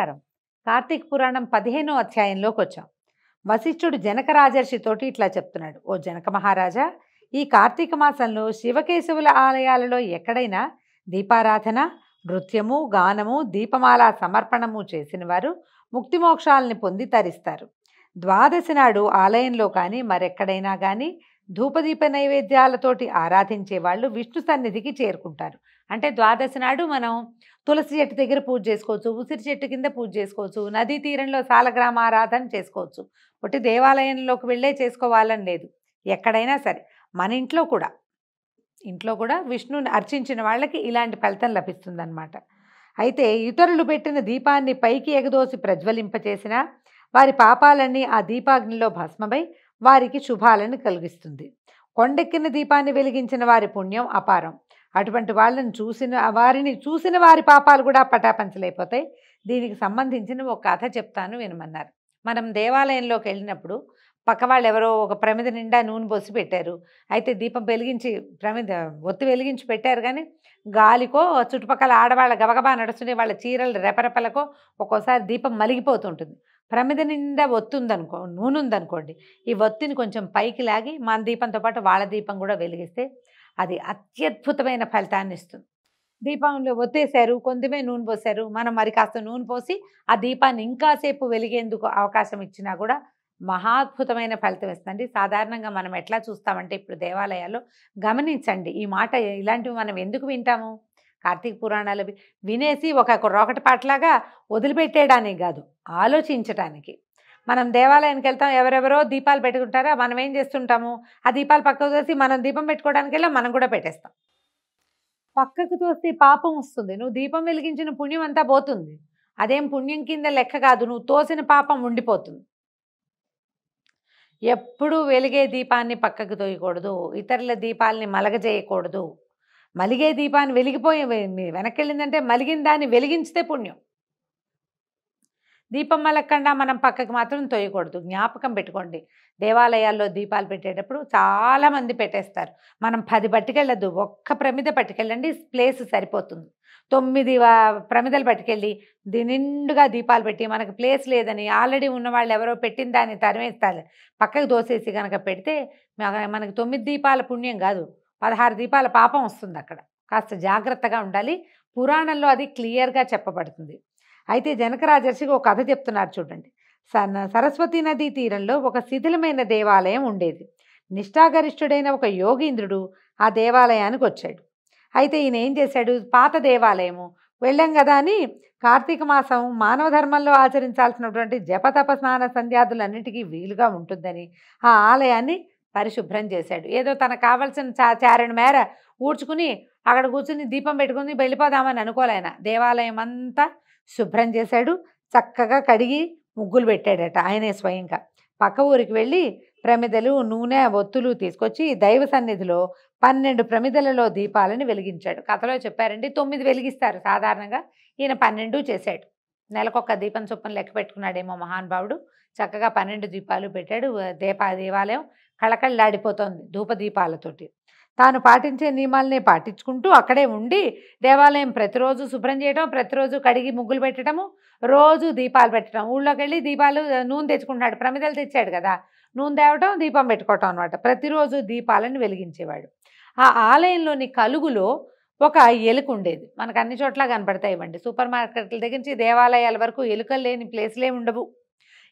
నమస్కారం కార్తీక్ పురాణం పదిహేనో అధ్యాయంలోకి వచ్చాం వశిష్ఠుడు జనక రాజర్షితోటి ఇట్లా చెప్తున్నాడు ఓ జనక మహారాజా ఈ కార్తీక మాసంలో శివకేశవుల ఆలయాలలో ఎక్కడైనా దీపారాధన నృత్యము గానము దీపమాల సమర్పణము చేసిన వారు ముక్తిమోక్షాలని పొంది తరిస్తారు ద్వాదశి నాడు ఆలయంలో కానీ మరెక్కడైనా కానీ ధూపదీప నైవేద్యాలతోటి ఆరాధించే వాళ్ళు విష్ణు సన్నిధికి చేరుకుంటారు అంటే ద్వాదశి నాడు మనం తులసి చెట్టు దగ్గర పూజ చేసుకోవచ్చు ఉసిరి చెట్టు కింద పూజ చేసుకోవచ్చు నదీ తీరంలో ఆరాధన చేసుకోవచ్చు ఒకటి దేవాలయంలోకి వెళ్ళే చేసుకోవాలని లేదు ఎక్కడైనా సరే మన ఇంట్లో కూడా ఇంట్లో కూడా విష్ణుని అర్చించిన వాళ్ళకి ఇలాంటి ఫలితం లభిస్తుందన్నమాట అయితే ఇతరులు పెట్టిన దీపాన్ని పైకి ఎగదోసి ప్రజ్వలింపచేసిన వారి పాపాలన్నీ ఆ దీపాగ్నిలో భస్మమై వారికి శుభాలను కలిగిస్తుంది కొండెక్కిన దీపాన్ని వెలిగించిన వారి పుణ్యం అపారం అటువంటి వాళ్ళని చూసిన వారిని చూసిన వారి పాపాలు కూడా పటాపంచలైపోతాయి దీనికి సంబంధించిన ఒక కథ చెప్తాను వినమన్నారు మనం దేవాలయంలోకి వెళ్ళినప్పుడు పక్క వాళ్ళు ఎవరో ఒక ప్రమిద నిండా నూనె బొసి పెట్టారు అయితే దీపం వెలిగించి ప్రమిద ఒత్తి వెలిగించి పెట్టారు కానీ గాలికో చుట్టుపక్కల ఆడవాళ్ళ గబగబా నడుస్తుండే వాళ్ళ చీరల రెపరెపలకో ఒక్కోసారి దీపం మలిగిపోతుంటుంది ప్రమిద నిండా ఒత్తి ఉందనుకో నూనె ఉందనుకోండి ఈ ఒత్తిని కొంచెం పైకి లాగి మన దీపంతో పాటు వాళ్ళ దీపం కూడా వెలిగిస్తే అది అత్యద్భుతమైన ఫలితాన్ని ఇస్తుంది దీపంలో ఒత్తేసారు కొంతమే నూనె పోసారు మనం మరి కాస్త నూనె పోసి ఆ దీపాన్ని ఇంకాసేపు వెలిగేందుకు అవకాశం ఇచ్చినా కూడా మహాద్భుతమైన ఫలితం ఇస్తుంది సాధారణంగా మనం ఎట్లా చూస్తామంటే ఇప్పుడు దేవాలయాల్లో గమనించండి ఈ మాట ఇలాంటివి మనం ఎందుకు వింటాము కార్తీక పురాణాలు వినేసి ఒక రోకటి పాటలాగా వదిలిపెట్టేయడానికి కాదు ఆలోచించటానికి మనం దేవాలయానికి వెళ్తాం ఎవరెవరో దీపాలు పెట్టుకుంటారా మనం ఏం చేస్తుంటాము ఆ దీపాలు పక్కకు తోసి మనం దీపం పెట్టుకోవడానికి వెళ్ళి మనం కూడా పెట్టేస్తాం పక్కకు చూస్తే పాపం వస్తుంది నువ్వు దీపం వెలిగించిన పుణ్యం అంతా పోతుంది అదేం పుణ్యం కింద లెక్క కాదు నువ్వు తోసిన పాపం ఉండిపోతుంది ఎప్పుడూ వెలిగే దీపాన్ని పక్కకు తోయకూడదు ఇతరుల దీపాలని మలగజేయకూడదు మలిగే దీపాన్ని వెలిగిపోయి వెనక్కి వెళ్ళిందంటే మలిగిన దాన్ని వెలిగించితే పుణ్యం దీపం మలక్కుండా మనం పక్కకి మాత్రం తోయకూడదు జ్ఞాపకం పెట్టుకోండి దేవాలయాల్లో దీపాలు పెట్టేటప్పుడు చాలామంది పెట్టేస్తారు మనం పది పట్టుకెళ్ళదు ఒక్క ప్రమిద పట్టుకెళ్ళండి ప్లేస్ సరిపోతుంది తొమ్మిది ప్రమిదలు పట్టుకెళ్ళి నిండుగా దీపాలు పెట్టి మనకు ప్లేస్ లేదని ఆల్రెడీ ఉన్న వాళ్ళు ఎవరో పెట్టిన దాన్ని తరిమేస్తారు పక్కకు దోసేసి కనుక పెడితే మనకు తొమ్మిది దీపాల పుణ్యం కాదు పదహారు దీపాల పాపం వస్తుంది అక్కడ కాస్త జాగ్రత్తగా ఉండాలి పురాణంలో అది క్లియర్గా చెప్పబడుతుంది అయితే జనకరాజర్షికి ఒక కథ చెప్తున్నారు చూడండి సన్న సరస్వతి నదీ తీరంలో ఒక శిథిలమైన దేవాలయం ఉండేది నిష్ఠాగరిష్ఠుడైన ఒక యోగీంద్రుడు ఆ దేవాలయానికి వచ్చాడు అయితే ఈయన ఏం చేశాడు పాత దేవాలయము వెళ్ళాం కదా అని కార్తీక మాసం మానవ ధర్మంలో ఆచరించాల్సినటువంటి జపతప స్నాన సంధ్యాదులన్నిటికీ వీలుగా ఉంటుందని ఆ ఆలయాన్ని పరిశుభ్రం చేశాడు ఏదో తనకు కావలసిన చా చారణ మేర ఊడ్చుకుని అక్కడ కూర్చుని దీపం పెట్టుకుని వెళ్ళిపోదామని అనుకోలేన దేవాలయం అంతా శుభ్రం చేశాడు చక్కగా కడిగి ముగ్గులు పెట్టాడట ఆయనే స్వయంగా పక్క ఊరికి వెళ్ళి ప్రమిదలు నూనె ఒత్తులు తీసుకొచ్చి దైవ సన్నిధిలో పన్నెండు ప్రమిదలలో దీపాలను వెలిగించాడు కథలో చెప్పారండి తొమ్మిది వెలిగిస్తారు సాధారణంగా ఈయన పన్నెండు చేశాడు నెలకొక్క దీపం చొప్పున లెక్క పెట్టుకున్నాడేమో మహానుభావుడు చక్కగా పన్నెండు దీపాలు పెట్టాడు దీపా దేవాలయం కళకళలాడిపోతోంది ధూపదీపాలతోటి తాను పాటించే నియమాలనే పాటించుకుంటూ అక్కడే ఉండి దేవాలయం ప్రతిరోజు శుభ్రం చేయటం ప్రతిరోజు కడిగి ముగ్గులు పెట్టడము రోజు దీపాలు పెట్టడం ఊళ్ళోకి వెళ్ళి దీపాలు నూనె తెచ్చుకుంటున్నాడు ప్రమిదలు తెచ్చాడు కదా నూనె తేవటం దీపం పెట్టుకోవటం అనమాట ప్రతిరోజు దీపాలను వెలిగించేవాడు ఆ ఆలయంలోని కలుగులో ఒక ఎలుక ఉండేది మనకు అన్ని చోట్ల కనపడతాయి ఇవ్వండి సూపర్ మార్కెట్ల దగ్గర నుంచి దేవాలయాల వరకు ఎలుకలు లేని ప్లేస్లే ఉండవు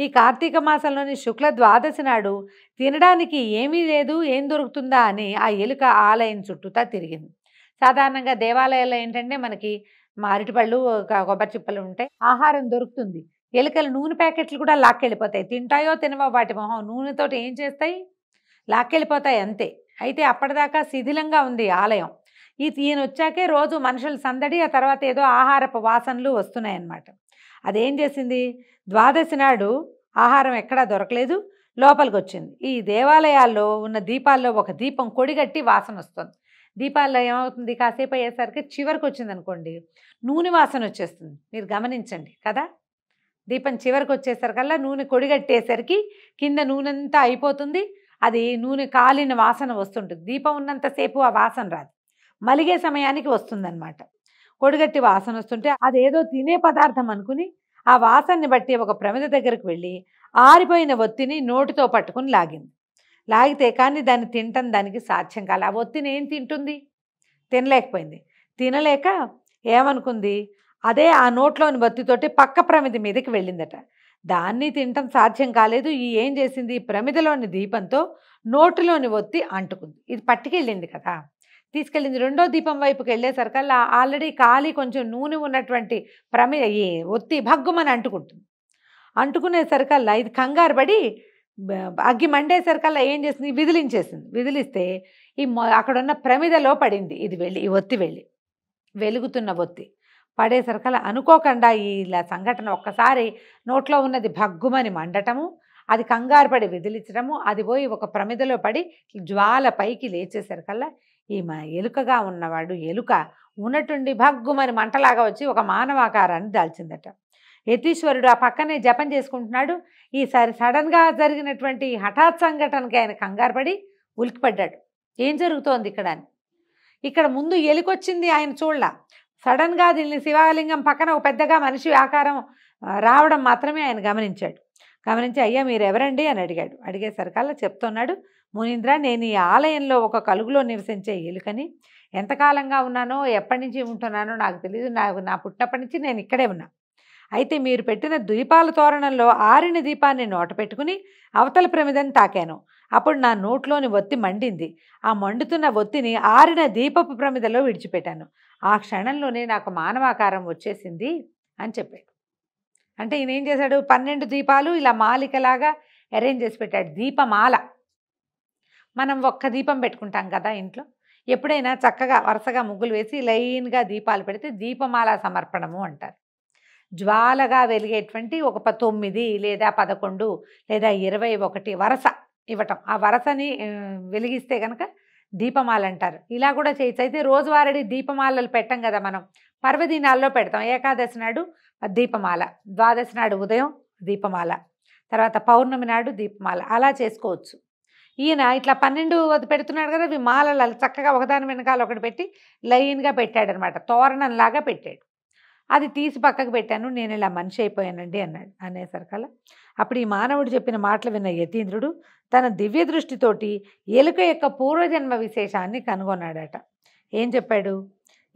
ఈ కార్తీక మాసంలోని శుక్ల ద్వాదశి నాడు తినడానికి ఏమీ లేదు ఏం దొరుకుతుందా అని ఆ ఎలుక ఆలయం చుట్టూతా తిరిగింది సాధారణంగా దేవాలయాల్లో ఏంటంటే మనకి మారిటిపళ్ళు కొబ్బరి చిప్పలు ఉంటాయి ఆహారం దొరుకుతుంది ఎలుకలు నూనె ప్యాకెట్లు కూడా లాక్కెళ్ళిపోతాయి తింటాయో తినవో వాటి మొహం నూనెతో ఏం చేస్తాయి లాక్కెళ్ళిపోతాయి అంతే అయితే అప్పటిదాకా శిథిలంగా ఉంది ఆలయం ఈ ఈయన వచ్చాకే రోజు మనుషులు సందడి ఆ తర్వాత ఏదో ఆహారపు వాసనలు వస్తున్నాయన్నమాట అదేం చేసింది ద్వాదశి నాడు ఆహారం ఎక్కడా దొరకలేదు లోపలికి వచ్చింది ఈ దేవాలయాల్లో ఉన్న దీపాల్లో ఒక దీపం కొడిగట్టి వాసన వస్తుంది దీపాల్లో ఏమవుతుంది కాసేపు అయ్యేసరికి చివరికి వచ్చింది అనుకోండి నూనె వాసన వచ్చేస్తుంది మీరు గమనించండి కదా దీపం చివరికి వచ్చేసరికల్లా నూనె కొడిగట్టేసరికి కింద నూనె అంతా అయిపోతుంది అది నూనె కాలిన వాసన వస్తుంటుంది దీపం ఉన్నంతసేపు ఆ వాసన రాదు మలిగే సమయానికి వస్తుందన్నమాట కొడుగట్టి వాసన వస్తుంటే అదేదో తినే పదార్థం అనుకుని ఆ వాసనని బట్టి ఒక ప్రమిద దగ్గరకు వెళ్ళి ఆరిపోయిన ఒత్తిని నోటితో పట్టుకుని లాగింది లాగితే కానీ దాన్ని తినటం దానికి సాధ్యం కాలే ఆ ఒత్తిని ఏం తింటుంది తినలేకపోయింది తినలేక ఏమనుకుంది అదే ఆ నోట్లోని బత్తితోటి పక్క ప్రమిది మీదకి వెళ్ళిందట దాన్ని తినటం సాధ్యం కాలేదు ఈ ఏం చేసింది ప్రమిదలోని దీపంతో నోటిలోని ఒత్తి అంటుకుంది ఇది పట్టుకెళ్ళింది కదా తీసుకెళ్ళింది రెండో దీపం వైపుకి వెళ్ళేసరికల్లా ఆల్రెడీ ఖాళీ కొంచెం నూనె ఉన్నటువంటి ప్రమే ఒత్తి భగ్గుమని అంటుకుంటుంది అంటుకునేసరికల్లా ఇది కంగారు పడి అగ్గి మండేసరికల్లా ఏం చేసింది విదిలించేసింది విదిలిస్తే ఈ అక్కడున్న ప్రమిదలో పడింది ఇది వెళ్ళి ఈ ఒత్తి వెళ్ళి వెలుగుతున్న ఒత్తి పడేసరికల్లా అనుకోకుండా ఇలా సంఘటన ఒక్కసారి నోట్లో ఉన్నది భగ్గుమని మండటము అది కంగారు పడి విదిలించడము అది పోయి ఒక ప్రమిదలో పడి జ్వాల పైకి లేచేసరికల్లా ఈ ఎలుకగా ఉన్నవాడు ఎలుక ఉన్నట్టుండి భగ్గుమని మంటలాగా వచ్చి ఒక మానవాకారాన్ని దాల్చిందట యతీశ్వరుడు ఆ పక్కనే జపం చేసుకుంటున్నాడు ఈసారి సడన్గా జరిగినటువంటి హఠాత్ సంఘటనకి ఆయన కంగారు పడి ఉలికిపడ్డాడు ఏం జరుగుతోంది ఇక్కడ అని ఇక్కడ ముందు ఎలుకొచ్చింది ఆయన చూడలా సడన్గా దీన్ని శివాలింగం పక్కన ఒక పెద్దగా మనిషి ఆకారం రావడం మాత్రమే ఆయన గమనించాడు గమనించి అయ్యా మీరు ఎవరండి అని అడిగాడు అడిగేసరికల్లా చెప్తున్నాడు మునీంద్ర నేను ఈ ఆలయంలో ఒక కలుగులో నివసించే ఎలుకని ఎంతకాలంగా ఉన్నానో ఎప్పటి నుంచి ఉంటున్నానో నాకు తెలియదు నాకు నా పుట్టప్పటి నుంచి నేను ఇక్కడే ఉన్నా అయితే మీరు పెట్టిన ద్వీపాల తోరణంలో ఆరిన దీపాన్ని నోట పెట్టుకుని అవతల ప్రమిదని తాకాను అప్పుడు నా నోట్లోని ఒత్తి మండింది ఆ మండుతున్న ఒత్తిని ఆరిన దీపపు ప్రమిదలో విడిచిపెట్టాను ఆ క్షణంలోనే నాకు మానవాకారం వచ్చేసింది అని చెప్పాడు అంటే ఈయన ఏం చేశాడు పన్నెండు దీపాలు ఇలా మాలికలాగా అరేంజ్ చేసి పెట్టాడు దీపమాల మనం ఒక్క దీపం పెట్టుకుంటాం కదా ఇంట్లో ఎప్పుడైనా చక్కగా వరుసగా ముగ్గులు వేసి లైన్గా దీపాలు పెడితే దీపమాల సమర్పణము అంటారు జ్వాలగా వెలిగేటువంటి ఒక తొమ్మిది లేదా పదకొండు లేదా ఇరవై ఒకటి వరస ఇవ్వటం ఆ వరసని వెలిగిస్తే కనుక దీపమాల అంటారు ఇలా కూడా చేయొచ్చు అయితే రోజువారీ దీపమాలలు పెట్టం కదా మనం పర్వదినాల్లో పెడతాం ఏకాదశి నాడు దీపమాల ద్వాదశి నాడు ఉదయం దీపమాల తర్వాత పౌర్ణమి నాడు దీపమాల అలా చేసుకోవచ్చు ఈయన ఇట్లా పన్నెండు అది పెడుతున్నాడు కదా అవి మాలలు చక్కగా ఒకదాని వెనకాల ఒకటి పెట్టి లైన్గా పెట్టాడనమాట తోరణంలాగా పెట్టాడు అది తీసి పక్కకు పెట్టాను నేను ఇలా మనిషి అయిపోయానండి అన్నాడు అనేసరికల్లా అప్పుడు ఈ మానవుడు చెప్పిన మాటలు విన్న యతీంద్రుడు తన దివ్య దృష్టితోటి ఎలుక యొక్క పూర్వజన్మ విశేషాన్ని కనుగొన్నాడట ఏం చెప్పాడు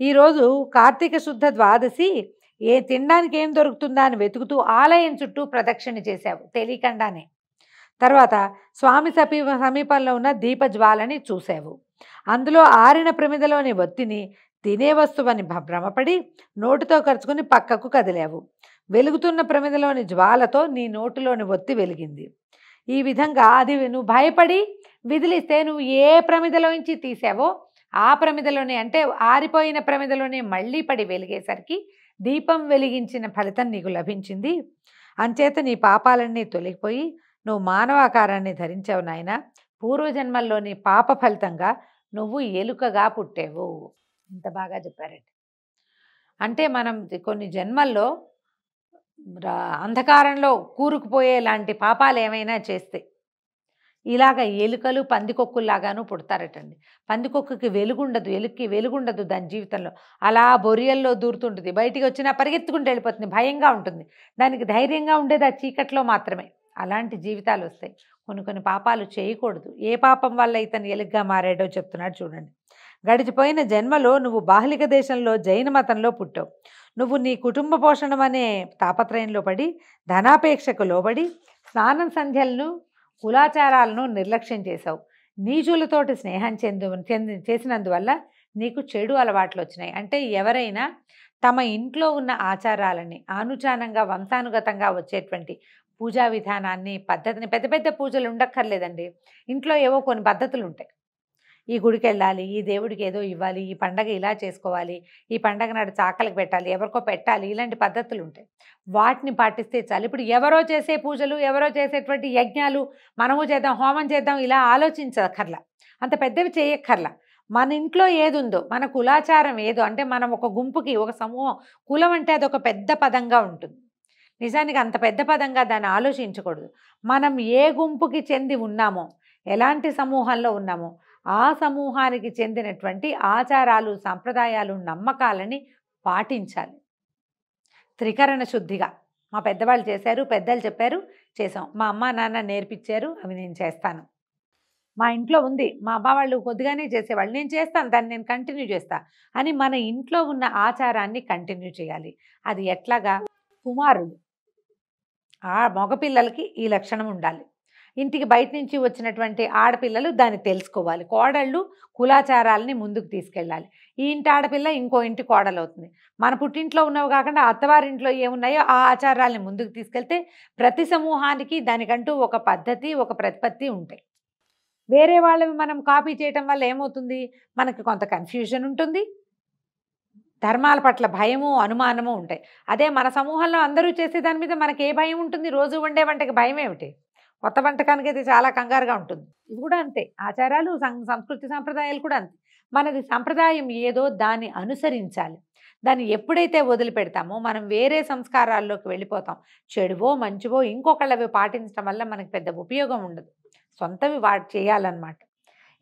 ఈరోజు కార్తీక శుద్ధ ద్వాదశి ఏ తినడానికి ఏం దొరుకుతుందా అని వెతుకుతూ ఆలయం చుట్టూ ప్రదక్షిణ చేశావు తెలియకుండానే తర్వాత స్వామి సమీ సమీపంలో ఉన్న దీపజ్వాలని చూశావు అందులో ఆరిన ప్రమిదలోని ఒత్తిని తినే వస్తువని భ్రమపడి నోటితో కరుచుకుని పక్కకు కదిలేవు వెలుగుతున్న ప్రమిదలోని జ్వాలతో నీ నోటులోని ఒత్తి వెలిగింది ఈ విధంగా అది నువ్వు భయపడి విదిలిస్తే నువ్వు ఏ ప్రమిదలోంచి తీసావో ఆ ప్రమిదలోనే అంటే ఆరిపోయిన ప్రమిదలోనే మళ్ళీ పడి వెలిగేసరికి దీపం వెలిగించిన ఫలితం నీకు లభించింది అంచేత నీ పాపాలన్నీ తొలగిపోయి నువ్వు మానవాకారాన్ని ధరించావు నాయన పూర్వజన్మల్లోని పాప ఫలితంగా నువ్వు ఎలుకగా పుట్టేవు ఇంత బాగా చెప్పారండి అంటే మనం కొన్ని జన్మల్లో అంధకారంలో కూరుకుపోయే లాంటి పాపాలు ఏమైనా చేస్తే ఇలాగ ఎలుకలు పందికొక్కుల్లాగాను పుడతారటండి పందికొక్కుకి వెలుగుండదు ఎలుక్కి వెలుగుండదు దాని జీవితంలో అలా బొరియల్లో దూరుతుంటుంది బయటికి వచ్చినా పరిగెత్తుకుంటూ వెళ్ళిపోతుంది భయంగా ఉంటుంది దానికి ధైర్యంగా ఉండేది ఆ చీకట్లో మాత్రమే అలాంటి జీవితాలు వస్తాయి కొన్ని కొన్ని పాపాలు చేయకూడదు ఏ పాపం వల్ల ఇతను ఎలుగ్గా మారాడో చెప్తున్నాడు చూడండి గడిచిపోయిన జన్మలో నువ్వు బాహ్లిక దేశంలో జైన మతంలో పుట్టావు నువ్వు నీ కుటుంబ పోషణం అనే తాపత్రయంలో పడి ధనాపేక్షకు లోబడి స్నానం సంధ్యలను కులాచారాలను నిర్లక్ష్యం చేశావు నీచులతోటి స్నేహం చెందు చెంది చేసినందువల్ల నీకు చెడు అలవాట్లు వచ్చినాయి అంటే ఎవరైనా తమ ఇంట్లో ఉన్న ఆచారాలని ఆనుచానంగా వంశానుగతంగా వచ్చేటువంటి పూజా విధానాన్ని పద్ధతిని పెద్ద పెద్ద పూజలు ఉండక్కర్లేదండి ఇంట్లో ఏవో కొన్ని పద్ధతులు ఉంటాయి ఈ గుడికి వెళ్ళాలి ఈ దేవుడికి ఏదో ఇవ్వాలి ఈ పండగ ఇలా చేసుకోవాలి ఈ పండగ నాడు చాకలకు పెట్టాలి ఎవరికో పెట్టాలి ఇలాంటి పద్ధతులు ఉంటాయి వాటిని పాటిస్తే చాలు ఇప్పుడు ఎవరో చేసే పూజలు ఎవరో చేసేటువంటి యజ్ఞాలు మనము చేద్దాం హోమం చేద్దాం ఇలా ఆలోచించక్కర్ల అంత పెద్దవి చేయక్కర్లా మన ఇంట్లో ఏదుందో మన కులాచారం ఏదో అంటే మనం ఒక గుంపుకి ఒక సమూహం కులం అంటే అది ఒక పెద్ద పదంగా ఉంటుంది నిజానికి అంత పెద్ద పదంగా దాన్ని ఆలోచించకూడదు మనం ఏ గుంపుకి చెంది ఉన్నామో ఎలాంటి సమూహంలో ఉన్నామో ఆ సమూహానికి చెందినటువంటి ఆచారాలు సంప్రదాయాలు నమ్మకాలని పాటించాలి త్రికరణ శుద్ధిగా మా పెద్దవాళ్ళు చేశారు పెద్దలు చెప్పారు చేసాం మా అమ్మ నాన్న నేర్పించారు అవి నేను చేస్తాను మా ఇంట్లో ఉంది మా అబ్బా వాళ్ళు కొద్దిగానే చేసేవాళ్ళు నేను చేస్తాను దాన్ని నేను కంటిన్యూ చేస్తా అని మన ఇంట్లో ఉన్న ఆచారాన్ని కంటిన్యూ చేయాలి అది ఎట్లాగా కుమారుడు ఆ మగపిల్లలకి ఈ లక్షణం ఉండాలి ఇంటికి బయట నుంచి వచ్చినటువంటి ఆడపిల్లలు దాన్ని తెలుసుకోవాలి కోడళ్ళు కులాచారాలని ముందుకు తీసుకెళ్ళాలి ఈ ఇంటి ఆడపిల్ల ఇంకో ఇంటి కోడలు అవుతుంది మన పుట్టింట్లో ఉన్నవి కాకుండా అత్తవారింట్లో ఏమున్నాయో ఆ ఆచారాలని ముందుకు తీసుకెళ్తే ప్రతి సమూహానికి దానికంటూ ఒక పద్ధతి ఒక ప్రతిపత్తి ఉంటాయి వేరే వాళ్ళవి మనం కాపీ చేయటం వల్ల ఏమవుతుంది మనకి కొంత కన్ఫ్యూజన్ ఉంటుంది ధర్మాల పట్ల భయము అనుమానము ఉంటాయి అదే మన సమూహంలో అందరూ చేసే దాని మీద మనకి ఏ భయం ఉంటుంది రోజు వండే వంటకి భయం ఏమిటి కొత్త వంటకానికి అయితే చాలా కంగారుగా ఉంటుంది ఇది కూడా అంతే ఆచారాలు సంస్కృతి సాంప్రదాయాలు కూడా అంతే మనది సంప్రదాయం ఏదో దాన్ని అనుసరించాలి దాన్ని ఎప్పుడైతే వదిలిపెడతామో మనం వేరే సంస్కారాల్లోకి వెళ్ళిపోతాం చెడువో మంచివో ఇంకొకళ్ళవి పాటించడం వల్ల మనకు పెద్ద ఉపయోగం ఉండదు సొంతవి వా చేయాలన్నమాట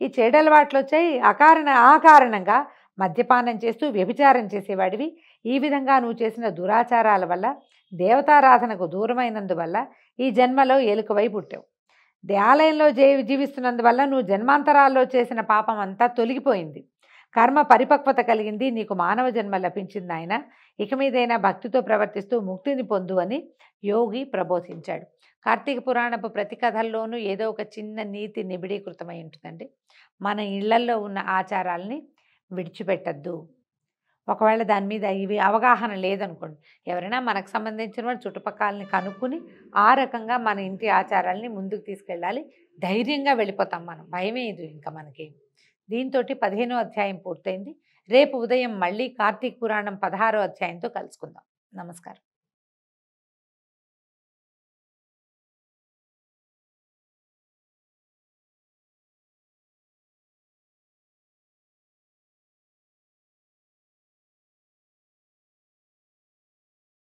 ఈ చెడలవాట్లు అలవాట్లు వచ్చాయి అకారణ ఆ కారణంగా మద్యపానం చేస్తూ వ్యభిచారం చేసేవాడివి ఈ విధంగా నువ్వు చేసిన దురాచారాల వల్ల దేవతారాధనకు దూరమైనందువల్ల ఈ జన్మలో ఎలుకవై పుట్టావు దేవాలయంలో జీవిస్తున్నందువల్ల నువ్వు జన్మాంతరాల్లో చేసిన పాపం అంతా తొలగిపోయింది కర్మ పరిపక్వత కలిగింది నీకు మానవ జన్మ లభించింది ఆయన ఇక మీదైనా భక్తితో ప్రవర్తిస్తూ ముక్తిని పొందు అని యోగి ప్రబోధించాడు కార్తీక పురాణపు ప్రతి కథల్లోనూ ఏదో ఒక చిన్న నీతి నిబిడీకృతమై ఉంటుందండి మన ఇళ్లల్లో ఉన్న ఆచారాల్ని విడిచిపెట్టద్దు ఒకవేళ దాని మీద ఇవి అవగాహన లేదనుకోండి ఎవరైనా మనకు సంబంధించిన వాడు చుట్టుపక్కలని కనుక్కుని ఆ రకంగా మన ఇంటి ఆచారాలని ముందుకు తీసుకెళ్ళాలి ధైర్యంగా వెళ్ళిపోతాం మనం భయమేదు ఇంకా మనకి దీంతో పదిహేనో అధ్యాయం పూర్తయింది రేపు ఉదయం మళ్ళీ కార్తీక పురాణం పదహారో అధ్యాయంతో కలుసుకుందాం నమస్కారం